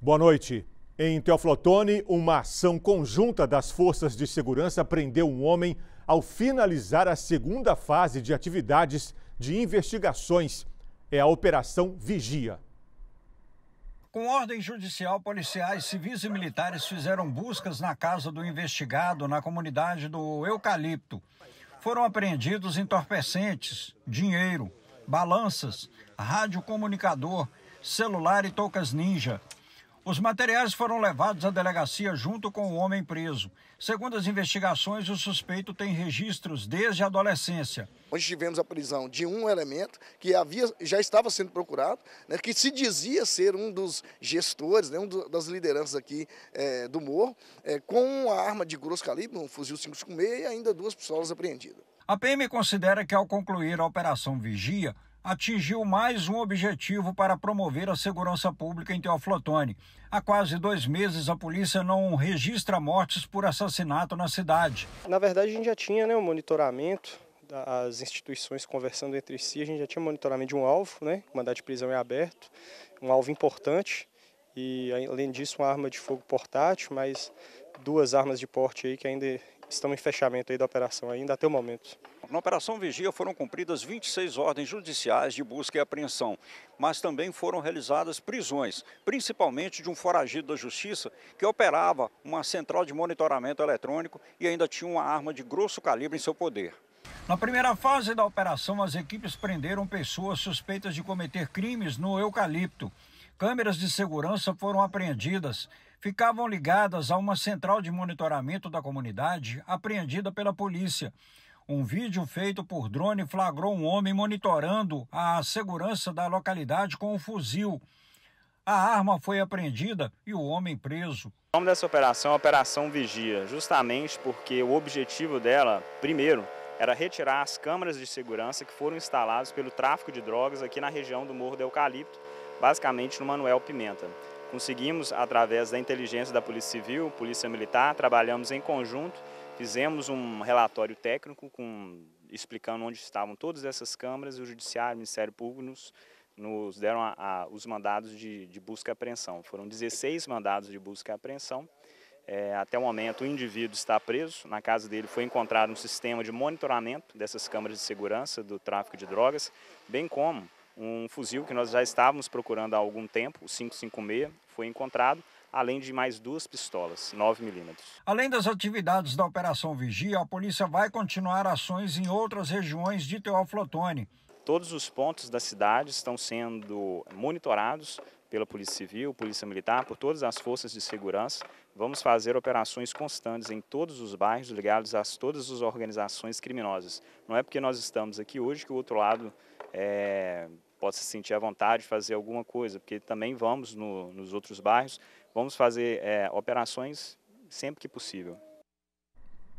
Boa noite. Em Teoflotone, uma ação conjunta das forças de segurança prendeu um homem ao finalizar a segunda fase de atividades de investigações. É a Operação Vigia. Com ordem judicial, policiais civis e militares fizeram buscas na casa do investigado na comunidade do Eucalipto. Foram apreendidos entorpecentes, dinheiro, balanças, radiocomunicador, celular e toucas ninja. Os materiais foram levados à delegacia junto com o homem preso. Segundo as investigações, o suspeito tem registros desde a adolescência. Hoje tivemos a prisão de um elemento que havia, já estava sendo procurado, né, que se dizia ser um dos gestores, né, um das lideranças aqui é, do morro, é, com uma arma de grosso calibre, um fuzil 556 e ainda duas pessoas apreendidas. A PM considera que ao concluir a Operação Vigia, atingiu mais um objetivo para promover a segurança pública em Teoflotone. Há quase dois meses, a polícia não registra mortes por assassinato na cidade. Na verdade, a gente já tinha né, um monitoramento das instituições conversando entre si, a gente já tinha monitoramento de um alvo, né? O mandado de prisão é aberto, um alvo importante e além disso uma arma de fogo portátil, mas duas armas de porte aí que ainda estamos em fechamento aí da operação ainda até o momento. Na Operação Vigia foram cumpridas 26 ordens judiciais de busca e apreensão, mas também foram realizadas prisões, principalmente de um foragido da Justiça que operava uma central de monitoramento eletrônico e ainda tinha uma arma de grosso calibre em seu poder. Na primeira fase da operação, as equipes prenderam pessoas suspeitas de cometer crimes no eucalipto. Câmeras de segurança foram apreendidas ficavam ligadas a uma central de monitoramento da comunidade apreendida pela polícia. Um vídeo feito por drone flagrou um homem monitorando a segurança da localidade com um fuzil. A arma foi apreendida e o homem preso. O nome dessa operação é Operação Vigia, justamente porque o objetivo dela, primeiro, era retirar as câmaras de segurança que foram instaladas pelo tráfico de drogas aqui na região do Morro do Eucalipto, basicamente no Manuel Pimenta. Conseguimos, através da inteligência da Polícia Civil, Polícia Militar, trabalhamos em conjunto, fizemos um relatório técnico com, explicando onde estavam todas essas câmaras e o Judiciário, o Ministério Público nos, nos deram a, a, os mandados de, de, busca e apreensão. Foram 16 mandados de busca e apreensão. É, até o momento o indivíduo está preso, na casa dele foi encontrado um sistema de monitoramento dessas câmaras de segurança do tráfico de drogas, bem como um fuzil que nós já estávamos procurando há algum tempo, o 556, foi encontrado, além de mais duas pistolas, 9 milímetros. Além das atividades da Operação Vigia, a polícia vai continuar ações em outras regiões de Teoflotone. Todos os pontos da cidade estão sendo monitorados pela Polícia Civil, Polícia Militar, por todas as forças de segurança. Vamos fazer operações constantes em todos os bairros ligados a todas as organizações criminosas. Não é porque nós estamos aqui hoje que o outro lado é, possa se sentir à vontade de fazer alguma coisa, porque também vamos no, nos outros bairros, vamos fazer é, operações sempre que possível.